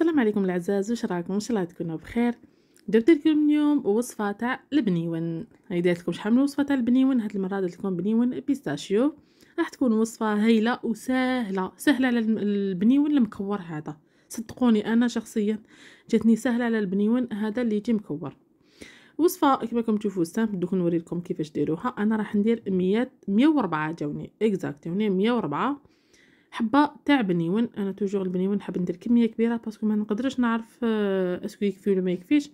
السلام عليكم العزاز واش راكم ان شاء الله تكونوا بخير درت لكم اليوم وصفه تاع البنيون هاي درت لكم شحال من وصفه تاع البنيون هاد المره درت لكم بنيون بيستاشيو راح تكون وصفه هايله وسهله سهله على البنيون المكور هذا صدقوني انا شخصيا جاتني سهله على البنيون هذا اللي يجي مكور وصفه كما راكم تشوفوا سامبل دوك نوري لكم كيفاش ديروها انا راح ندير 100 104 جاوني اكزاكت جاوني 104 حبه تاع بنيون انا توجور البنيون نحب ندير كميه كبيره باسكو ما نقدرش نعرف آه، اسكو يكفي ولا ما يكفيش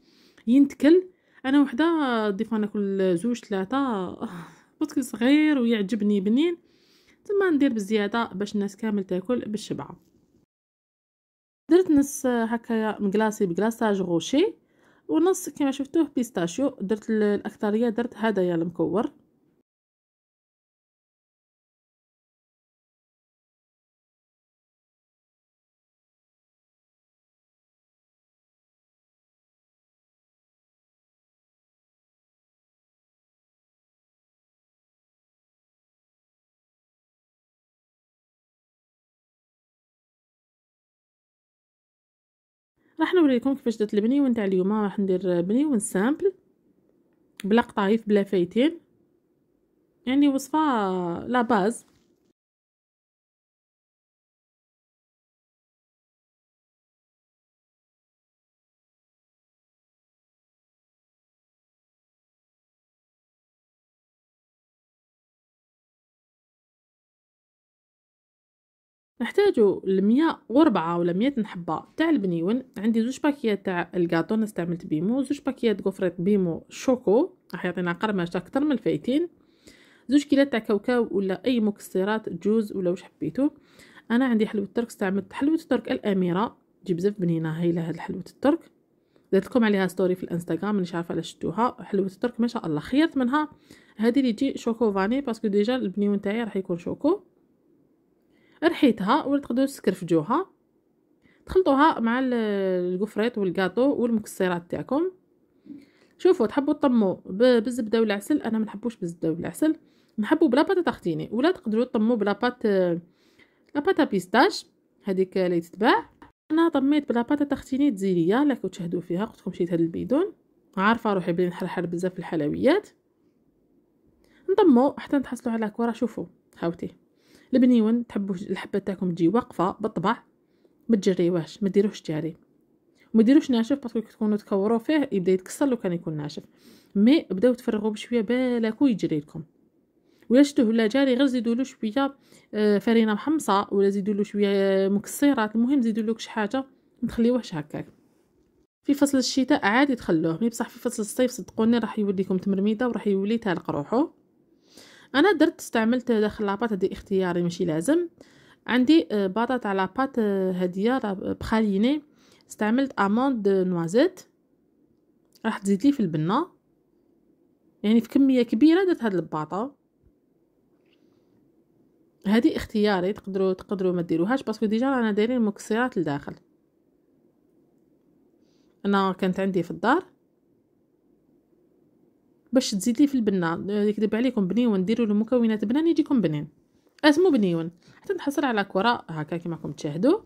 ينتكل انا وحده ديفا ناكل زوج ثلاثه باسكو صغير ويعجبني بنين ثم ندير بزياده باش الناس كامل تاكل بالشبعه درت نص هكايا مقلاصي بكلاصاج غوشي ونص كما شفتوه بيستاشيو درت الاكثريه درت هذايا المكور راح نوريكم كيفاش درت البني تاع اليوم راح ندير بني سامبل بلا قطايف بلا فايتين يعني وصفه لا باز نحتاجو لمية وربعة ولا مية حبة تاع البنيون عندي زوج باكيات تاع الكاطو أنا استعملت بيمو زوج باكيات قفريط بيمو شوكو راح يعطينا قرمشة أكثر من الفايتين زوج كيلات تاع كاوكاو ولا أي مكسرات جوز ولا واش حبيتو أنا عندي حلوة ترك استعملت حلوة ترك الأميرة تجي بزاف بنينة هايلة هاد حلوة الترك درت لكم عليها ستوري في الانستغرام مانيش عارفه علاش شفتوها حلوه الترك ما شاء الله خيرت منها هذه اللي تجي شوكو فاني باسكو ديجا البنيون تاعي راح يكون شوكو رحيتها ولا تقدروا تسكرفجوها تخلطوها مع القفريط والكاطو والمكسرات تاعكم شوفوا تحبوا تطموا بالزبده والعسل انا ما نحبوش بالزبده والعسل نحبوا بلا بات تختيني ولا تقدروا تطموا بلا بات لا باتا بيستاش هذيك اللي تتباع انا طميت بلا بات تختيني تزيريه لا تشهدوا فيها قلت لكم شيت هذا البيدون عارفه روحي بلي نحرحر بزاف الحلويات نطمو حتى نتحصلوا على كره شوفوا هاوتي البنيون تحبوا الحبه تاعكم تجي واقفه بالطبع ما تجريوهش ما ديروهش جاري وما ديروش ناشف باسكو كي تكونوا تكوروا فيه يبدا يتكسر لو كان يكون ناشف مي بداو تفرغوا بشويه بالك ويجري لكم ولا شتوه ولا جاري غير زيدوا له شويه آه، فرينه محمصه ولا زيدوا له شويه آه، مكسرات المهم زيدوا له شي حاجه ما تخليوهش هكاك في فصل الشتاء عادي تخلوه مي بصح في فصل الصيف صدقوني راح يوليكم تمرميده وراح يولي تالق روحو انا درت استعملت داخل لاباط هذه اختياري ماشي لازم عندي آه، بطاطا على بات آه، هدية آه، بخاليني استعملت اموند نوازيت راح تزيد لي في البنة يعني في كمية كبيرة درت هاد الباطا هذه اختياري تقدروا تقدروا ما ديروهاش باسكو ديجا رانا دايرين مكسرات لداخل انا كانت عندي في الدار باش تزيد لي في البنه آه، يكذب عليكم بنيون ديروا له مكونات بنان يجيكم بنين اسمو بنيون حتى نحصل على كره هكا كما راكم تشاهدوا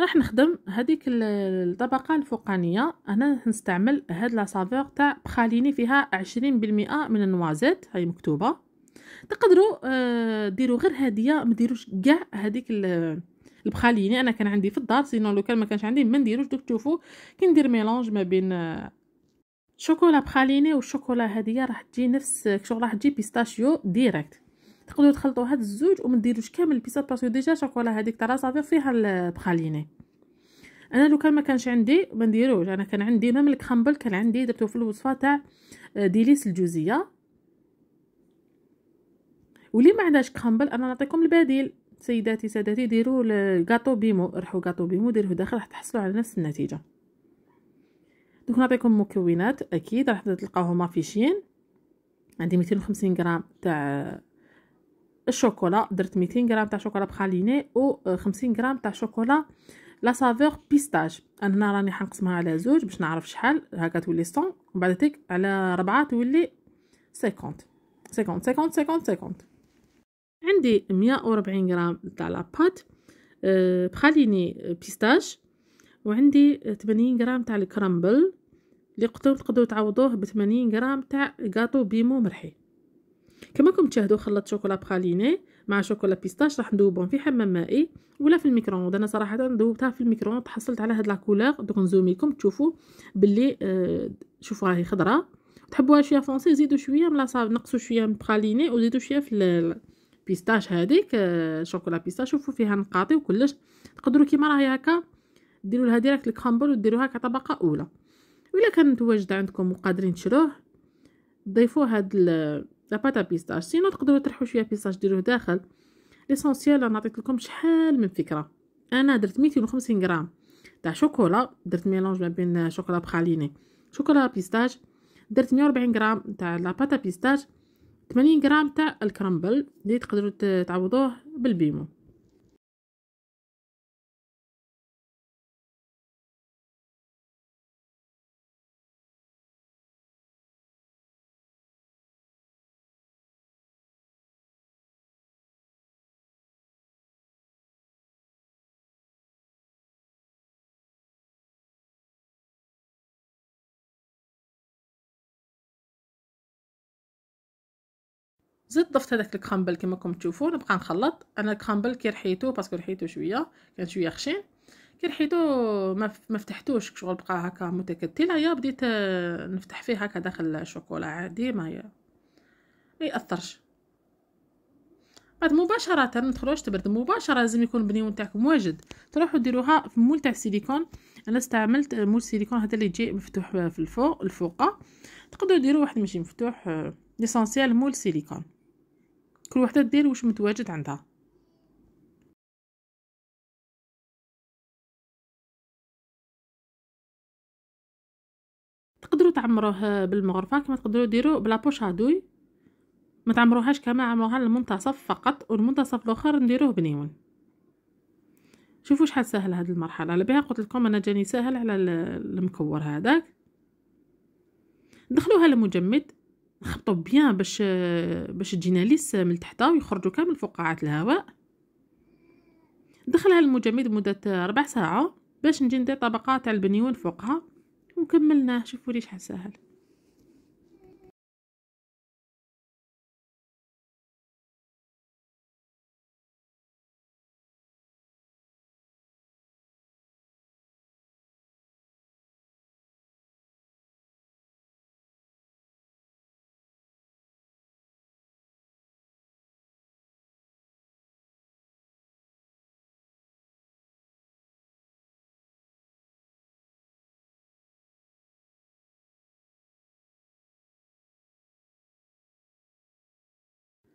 راح نخدم هذيك الطبقه الفوقانيه انا نستعمل هاد لا سافور تاع بخاليني فيها 20% من النوازيت هاي مكتوبه تقدروا آه، ديروا غير هاديه ما ديروش كاع هذيك البخاليني انا كان عندي في الدار سينو لو كان ما كانش عندي ما نديروش دوك تشوفوا كي ندير ميلونج ما بين آه، شوكولا بخاليني والشوكولا هذه راح تجي نفس شغل راح تجي بيستاشيو ديريكت تقدروا تخلطوا هاد الزوج وما ديروش كامل البيستاشيو باسكو ديجا شوكولا هذيك ترى صافي فيها البخاليني انا لو كان ما كانش عندي ما نديروش انا كان عندي ميم الكرامبل كان عندي درتو في الوصفه تاع آه، ديليس الجوزيه ولي ما عندهاش كرامبل انا نعطيكم البديل سيداتي سادتي ديروا الكاطو بيمو ارحوا كاطو بيمو ديروه داخل راح تحصلوا على نفس النتيجه دوك نعطيكم المكونات اكيد راح تلقاوهم مافيشين عندي 250 غرام تاع الشوكولا درت 200 غرام تاع شوكولا بخاليني و 50 غرام تاع شوكولا لا سافور بيستاج انا هنا راني حنقسمها على زوج باش نعرف شحال هكا تولي 100 ومن بعد تك على ربعة تولي 50 50 50 50 50 عندي 140 غرام تاع لاباط آه، بخاليني بيستاج وعندي 80 غرام تاع الكرامبل اللي قلتو تقدروا تعوضوه ب 80 غرام تاع كاطو بيمو مرحي كما راكم تشاهدوا خلطت شوكولا بخاليني مع شوكولا بيستاش راح ندوبهم في حمام مائي ولا في الميكرووند انا صراحه ذوبتها في الميكرووند حصلت على هاد لا كولور دوك نزومي لكم تشوفوا باللي آه شوفوا راهي خضراء تحبوها شويه فونسي زيدوا شويه من لاصاب نقصوا شويه من براليني وزيدوا شويه في البيستاش هذيك آه، شوكولا بيستاش شوفوا فيها نقاطي وكلش تقدروا كيما راهي هكا ديروا لها ديريكت الكرامبل وديروها كطبقه اولى وإلا كان متواجد عندكم وقادرين تشروه ضيفوا هاد لاباتا بيستاش سينو تقدروا ترحوا شويه بيستاش ديروه داخل ليسونسيال انا عطيت لكم شحال من فكره انا درت 250 غرام تاع شوكولا درت ميلونج ما بين شوكولا بخاليني شوكولا بيستاش درت 140 غرام تاع لاباتا بيستاش 80 غرام تاع الكرامبل اللي تقدروا تعوضوه بالبيمو زدت ضفت هذاك الكرامبل كما راكم تشوفوا نبقى نخلط انا الكرامبل كي رحيتو باسكو رحيتو شويه كان شويه خشين كي رحيتو ما ما فتحتوش شغل بقى هكا متكتل هيا بديت آه، نفتح فيه هكا داخل الشوكولا عادي ما هي ما ياثرش بعد مباشرة ما تبرد مباشرة لازم يكون البنيون تاعكم واجد تروحوا ديروها في مول تاع السيليكون انا استعملت آه، مول سيليكون هذا اللي يجي مفتوح آه، في الفوق الفوقه تقدروا ديروا واحد ماشي مفتوح ليسونسيال مول سيليكون كل وحده دير واش متواجد عندها تقدروا تعمروه بالمغرفه كما تقدروا ديروا بلا هادوي ما تعمروهاش كما عمروها المنتصف فقط والمنتصف الاخر نديروه بنيون شوفوا شحال سهل هذه المرحله على بها قلت لكم انا جاني سهل على المكور هذاك دخلوها للمجمد نخبطو بيان باش باش تجينا ليس من تحتها ويخرجوا كامل فقاعات الهواء دخلها المجمد مدة ربع ساعة باش نجي ندير طبقات تاع البنيون فوقها وكملناه شوفوا ليش حساهل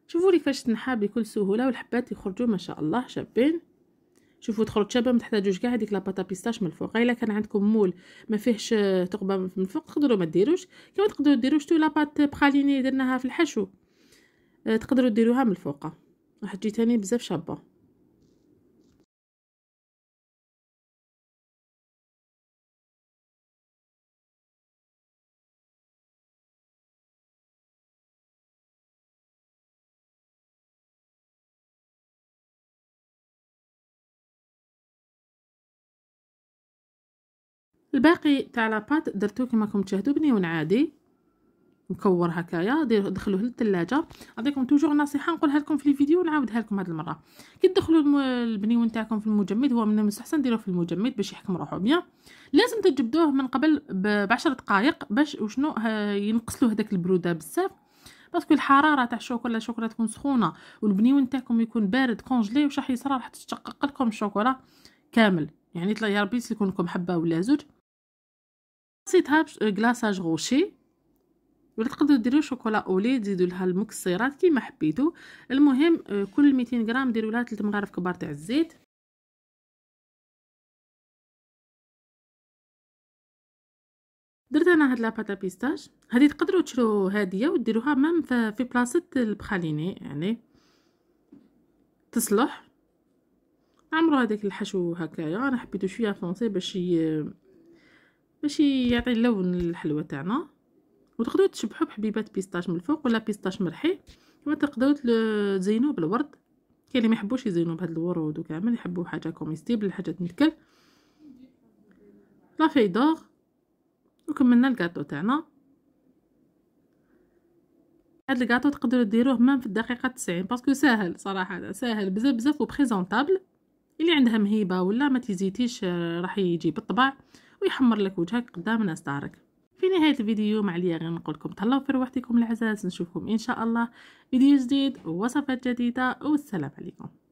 شوفوا لي كيفاش تنحى بكل سهوله والحبات يخرجوا ما شاء الله شابين شوفوا تخرج شابه ما تحتاجوش كاع هذيك لاباطا بيستاش من الفوق الا كان عندكم مول ما فيهش آه، تقبه من الفوق تقدروا ما ديروش كما تقدروا ديروا شتو لاباط براليني درناها في الحشو آه، تقدروا ديروها من الفوق راح تجي تاني بزاف شابه الباقي تاع لاباط درتو كيما راكم تشاهدوا بنيون عادي مكور هكايا دخلوه للثلاجه نعطيكم توجور نصيحه نقولها لكم في الفيديو ونعاودها لكم هذه المره كي تدخلوا البنيون تاعكم في المجمد هو من المستحسن ديروه في المجمد باش يحكم روحو بيان لازم تجبدوه من قبل ب 10 دقائق باش وشنو ينقص له هذاك البروده بزاف باسكو الحراره تاع الشوكولا الشوكولا تكون سخونه والبنيون تاعكم يكون بارد كونجلي وش راح يصرى راح تشقق لكم الشوكولا كامل يعني يا ربي يكون لكم حبه ولا زوج حطيتها كلاصاج غوشي ولا تقدروا ديروا شوكولا اولي تزيدوا لها المكسرات كيما حبيتوا المهم آه، كل 200 غرام ديروا لها 3 مغارف كبار تاع الزيت درت انا هاد لاباتا بيستاج هادي تقدروا تشرو هاديه وديروها مام في بلاصه البخاليني يعني تصلح عمرو هذاك الحشو هكايا انا حبيته شويه فرونسي باش ي... باش يعطي اللون الحلوه تاعنا وتقدروا تشبحوا بحبيبات بيستاش من الفوق ولا بيستاش مرحي كما تقدروا تزينوه بالورد كاين اللي ما يحبوش يزينوا بهاد الورود وكامل يحبوا حاجه كوميستيبل حاجه تنكل لا دور وكملنا الكاطو تاعنا هاد الكاطو تقدروا ديروه مام في الدقيقه 90 باسكو ساهل صراحه ساهل بزاف بزاف وبريزونطابل اللي عندها مهيبه ولا ما تزيتيش آه، راح يجي بالطبع ويحمر لك وجهك قدام ناس دارك في نهايه الفيديو ما عليا غير نقول لكم تهلاو في روحتكم العزاز نشوفكم ان شاء الله فيديو جديد ووصفات جديده والسلام عليكم